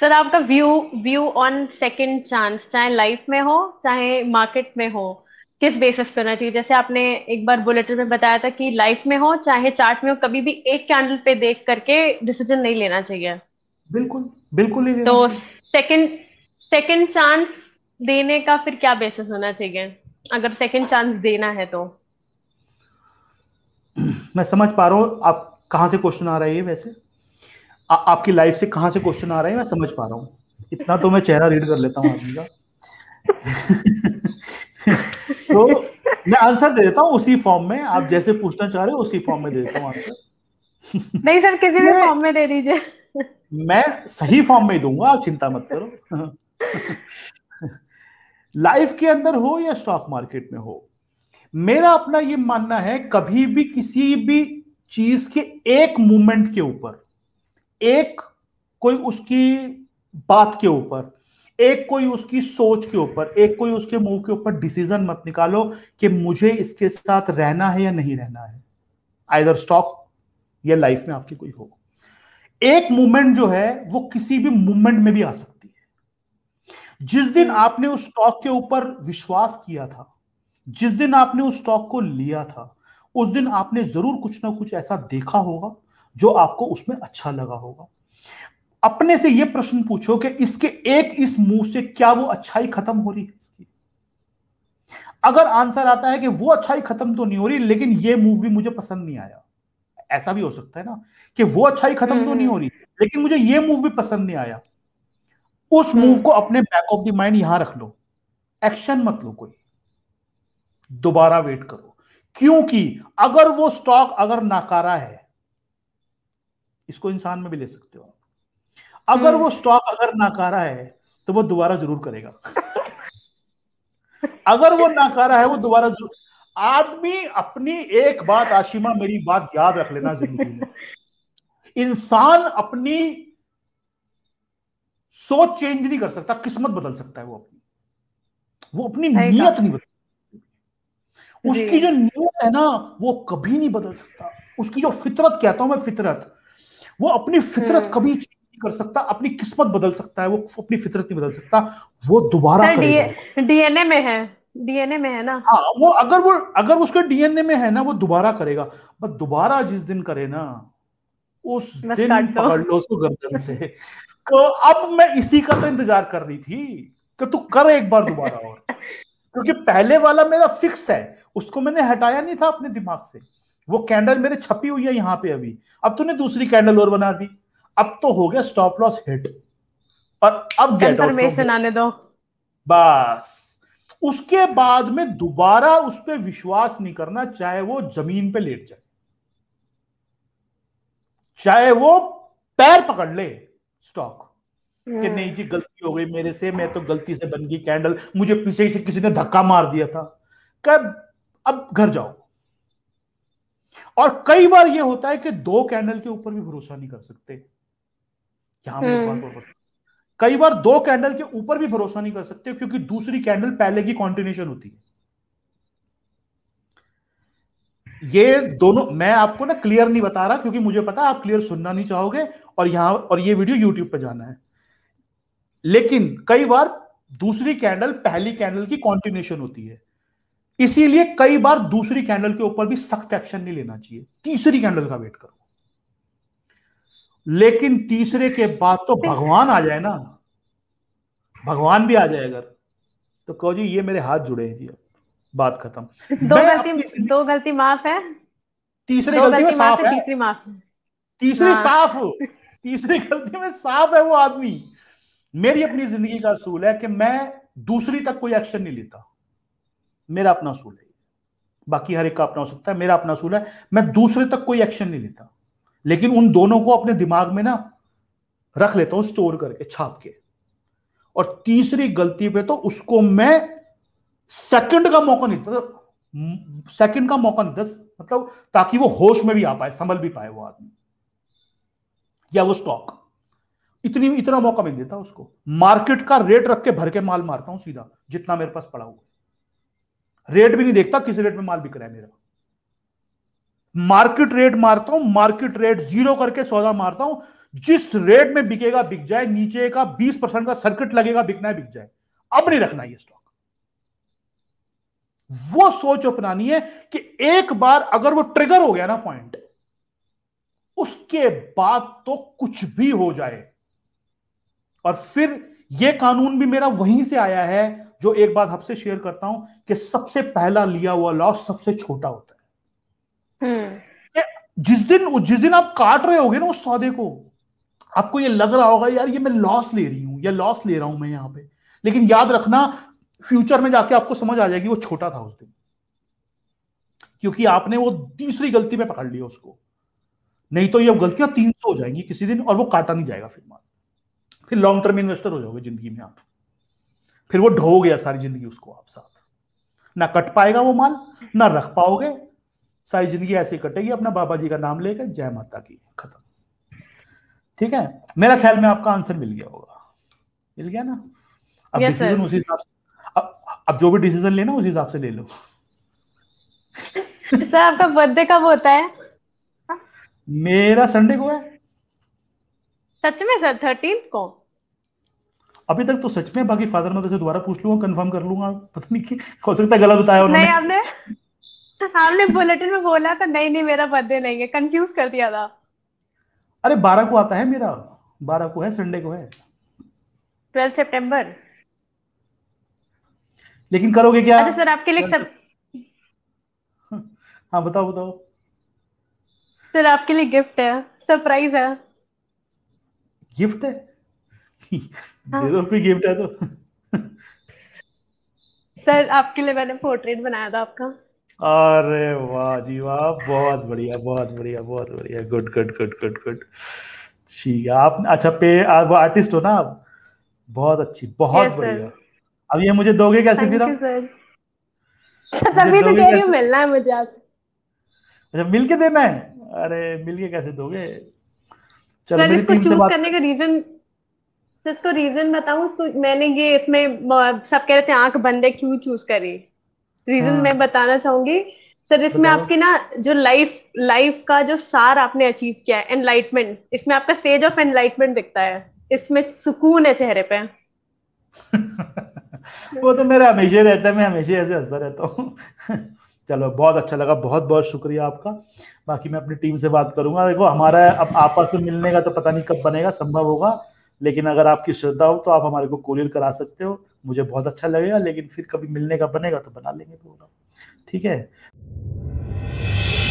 Sir आपका view view on second chance चाहे life में हो चाहे मार्केट में हो किस बेसिस पे होना चाहिए जैसे आपने एक बार बुलेटिन में बताया था कि लाइफ में हो चाहे चार्ट में हो कभी भी एक कैंडल पे देख करके डिसीजन नहीं लेना चाहिए बिल्कुल बिल्कुल नहीं तो सेकंड सेकंड चांस देने का फिर क्या बेसिस होना चाहिए अगर सेकंड चांस देना है तो मैं समझ पा रहा हूँ आप कहाँ से क्वेश्चन आ रहा है वैसे आ, आपकी लाइफ से कहां से क्वेश्चन आ रहे हैं मैं समझ पा रहा हूँ इतना तो मैं चेहरा रीड कर लेता हूँ आदमी का तो मैं आंसर दे देता हूँ उसी फॉर्म में आप जैसे पूछना चाह रहे हो उसी फॉर्म में दे देता हूँ आंसर नहीं सर किसी भी फॉर्म में दे दीजिए मैं सही फॉर्म में ही दूंगा आप चिंता मत करो लाइफ के अंदर हो या स्टॉक मार्केट में हो मेरा अपना ये मानना है कभी भी किसी भी चीज के एक मूवमेंट के ऊपर एक कोई उसकी बात के ऊपर एक कोई उसकी सोच के ऊपर एक कोई उसके मूव के ऊपर डिसीजन मत निकालो कि मुझे इसके साथ रहना है या नहीं रहना है आइदर स्टॉक या लाइफ में आपकी कोई हो एक मूवमेंट जो है वो किसी भी मूवमेंट में भी आ सकती है जिस दिन आपने उस स्टॉक के ऊपर विश्वास किया था जिस दिन आपने उस स्टॉक को लिया था उस दिन आपने जरूर कुछ ना कुछ ऐसा देखा होगा जो आपको उसमें अच्छा लगा होगा अपने से यह प्रश्न पूछो कि इसके एक इस मुंह से क्या वो अच्छाई खत्म हो रही है इसकी अगर आंसर आता है कि वो अच्छाई खत्म तो नहीं हो रही लेकिन ये मूवी मुझे पसंद नहीं आया ऐसा भी हो सकता है ना कि वो अच्छाई खत्म तो नहीं हो हम्म। रही लेकिन मुझे ये मूवी पसंद नहीं आया उस हम्म। मूव को अपने बैक ऑफ द माइंड यहां रख लो एक्शन मत लो कोई दोबारा वेट करो क्योंकि अगर वो स्टॉक अगर नाकारा है इसको इंसान में भी ले सकते हो अगर हम्म। वो स्टॉप अगर नाकारा है तो वो दोबारा जरूर करेगा अगर वो नाकारा है वो दोबारा जरूर आदमी अपनी एक बात आशिमा मेरी बात याद रख लेना जिंदगी में इंसान अपनी सोच चेंज नहीं कर सकता किस्मत बदल सकता है वो अपनी वो अपनी नीयत नहीं बदल उसकी जो नीयत है ना वो कभी नहीं बदल सकता उसकी जो फितरत कहता हूं मैं फितरत वो अपनी फितरत हम्म। कभी कर सकता अपनी किस्मत बदल सकता है वो अपनी फितरत नहीं बदल सकता वो दोबारा डीएनए में है डीएनए में है ना हाँ वो अगर वो अगर उसके डीएनए में है ना वो दोबारा करेगा बस दोबारा जिस दिन करे ना उस दिन पकड़ लो उसको गर्दन से तो अब मैं इसी का तो इंतजार कर रही थी कि तू कर एक बार दोबारा और क्योंकि पहले वाला मेरा फिक्स है उसको मैंने हटाया नहीं था अपने दिमाग से वो कैंडल मेरे छपी हुई है यहाँ पे अभी अब तूने दूसरी कैंडल और बना दी अब तो हो गया स्टॉप लॉस हिट और अब गेट आउट आने दो बस उसके बाद में दोबारा उस पर विश्वास नहीं करना चाहे वो जमीन पे लेट जाए चाहे वो पैर पकड़ ले स्टॉक हम्म। कि नहीं जी गलती हो गई मेरे से मैं तो गलती से बन गई कैंडल मुझे पीछे से किसी ने धक्का मार दिया था कब अब घर जाओ और कई बार ये होता है कि दो कैंडल के ऊपर भी भरोसा नहीं कर सकते यहां पर कई बार दो कैंडल के ऊपर भी भरोसा नहीं कर सकते क्योंकि दूसरी कैंडल पहले की कॉन्टिन्यूशन होती है ये दोनों मैं आपको ना क्लियर नहीं बता रहा क्योंकि मुझे पता आप क्लियर सुनना नहीं चाहोगे और यहां और ये वीडियो यूट्यूब पर जाना है लेकिन कई बार दूसरी कैंडल पहली कैंडल की कॉन्टिन्यूशन होती है इसीलिए कई बार दूसरी कैंडल के ऊपर भी सख्त एक्शन नहीं लेना चाहिए तीसरी कैंडल का वेट करो लेकिन तीसरे के बाद तो भगवान आ जाए ना भगवान भी आ जाए अगर तो कहो जी ये मेरे हाथ जुड़े हैं जी बात खत्म दो गलती दो गलती माफ है तीसरी गलती में साफ है तीसरी माफ तीसरी हाँ। साफ तीसरी गलती में साफ है वो आदमी मेरी अपनी जिंदगी का असूल है कि मैं दूसरी तक कोई एक्शन नहीं लेता मेरा अपना असूल है बाकी हर एक का अपना हो सकता है मेरा अपना असूल है मैं दूसरे तक कोई एक्शन नहीं लेता लेकिन उन दोनों को अपने दिमाग में ना रख लेता हूं स्टोर करके छाप के और तीसरी गलती पे तो उसको मैं सेकंड का मौका नहीं देता सेकंड मतलब का मौका नहीं दस मतलब ताकि वो होश में भी आ पाए संभल भी पाए वो आदमी या वो स्टॉक इतनी इतना मौका मैं देता उसको मार्केट का रेट रख के भर के माल मारता हूं सीधा जितना मेरे पास पड़ा हुआ रेट भी नहीं देखता किस रेट में माल बिक रहा है मेरा मार्केट रेट मारता हूं मार्केट रेट जीरो करके सौदा मारता हूं जिस रेट में बिकेगा बिक जाए नीचे का 20 परसेंट का सर्किट लगेगा बिकना है बिक जाए अब नहीं रखना ये स्टॉक वो सोच अपनानी है कि एक बार अगर वो ट्रिगर हो गया ना पॉइंट उसके बाद तो कुछ भी हो जाए और फिर यह कानून भी मेरा वहीं से आया है जो एक बात आपसे शेयर करता हूं कि सबसे पहला लिया हुआ लॉस सबसे छोटा होता है हम्म। जिस दिन जिस दिन आप काट रहे होगे ना उस सौदे को आपको ये लग रहा होगा यार ये मैं लॉस ले रही हूं या लॉस ले रहा हूं मैं यहां पे लेकिन याद रखना फ्यूचर में जाके आपको समझ आ जाएगी वो छोटा था उस दिन क्योंकि आपने वो तीसरी गलती में पकड़ लिया उसको नहीं तो ये गलतियां तीन सौ हो जाएंगी किसी दिन और वो काटा नहीं जाएगा फिर माल फिर लॉन्ग टर्म इन्वेस्टर हो जाओगे जिंदगी में आप फिर वो ढो गया सारी जिंदगी उसको आप साथ ना कट पाएगा वो माल ना रख पाओगे सारी जिंदगी ऐसे ही कटेगी अपना बाबा जी का नाम लेकर जय माता की खत्म ठीक है मेरा ख्याल में आपका आंसर मिल गया होगा मिल गया ना अब डिसीजन उसी हिसाब से अब, अब जो भी डिसीजन लेना उसी हिसाब से ले लो सर आपका बर्थडे कब होता है मेरा संडे को है सच में सर थर्टीन को अभी तक तो सच में बाकी फादर मदर से दोबारा पूछ लूंगा कंफर्म कर लूंगा पता नहीं हो सकता है गलत बताया उन्होंने नहीं आपने आपने बुलेटिन में बोला था नहीं नहीं मेरा बर्थडे नहीं है कंफ्यूज कर दिया था अरे बारह को आता है मेरा बारह को है संडे को है ट्वेल्थ सितंबर लेकिन करोगे क्या अच्छा सर आपके लिए सब हाँ बताओ बताओ सर आपके लिए गिफ्ट है सरप्राइज है गिफ्ट है दे दो कोई गिफ्ट है तो सर आपके लिए मैंने पोर्ट्रेट बनाया था आपका अरे वाह जी वाह बहुत बढ़िया बहुत बढ़िया बहुत बढ़िया good good good good good ठीक है आप अच्छा पे आप आर्टिस्ट हो ना आप बहुत अच्छी बहुत yes, बढ़िया अब ये मुझे दोगे कैसे फिर आप तभी तो कह मिलना है मुझे आपसे अच्छा मिल के देना है अरे मिल के कैसे दोगे चलो मेरी टीम से बात करने का रीजन इसको रीजन बताऊं तो मैंने ये इसमें सब कह रहे थे आंख बंद है क्यों चूज करी रीजन हाँ। मैं बताना चाहूंगी सर इसमें आपकी ना जो लाइफ लाइफ का जो सार आपने अचीव किया है एनलाइटमेंट इसमें आपका स्टेज ऑफ एनलाइटमेंट दिखता है इसमें सुकून है चेहरे पे वो तो मेरा हमेशा रहता है मैं हमेशा ऐसे हंसता रहता हूँ चलो बहुत अच्छा लगा बहुत बहुत शुक्रिया आपका बाकी मैं अपनी टीम से बात करूंगा देखो हमारा अब आपस में मिलने का तो पता नहीं कब बनेगा संभव होगा लेकिन अगर आपकी श्रद्धा हो तो आप हमारे को कोरियर करा सकते हो मुझे बहुत अच्छा लगेगा लेकिन फिर कभी मिलने का बनेगा तो बना लेंगे प्रोग्राम ठीक है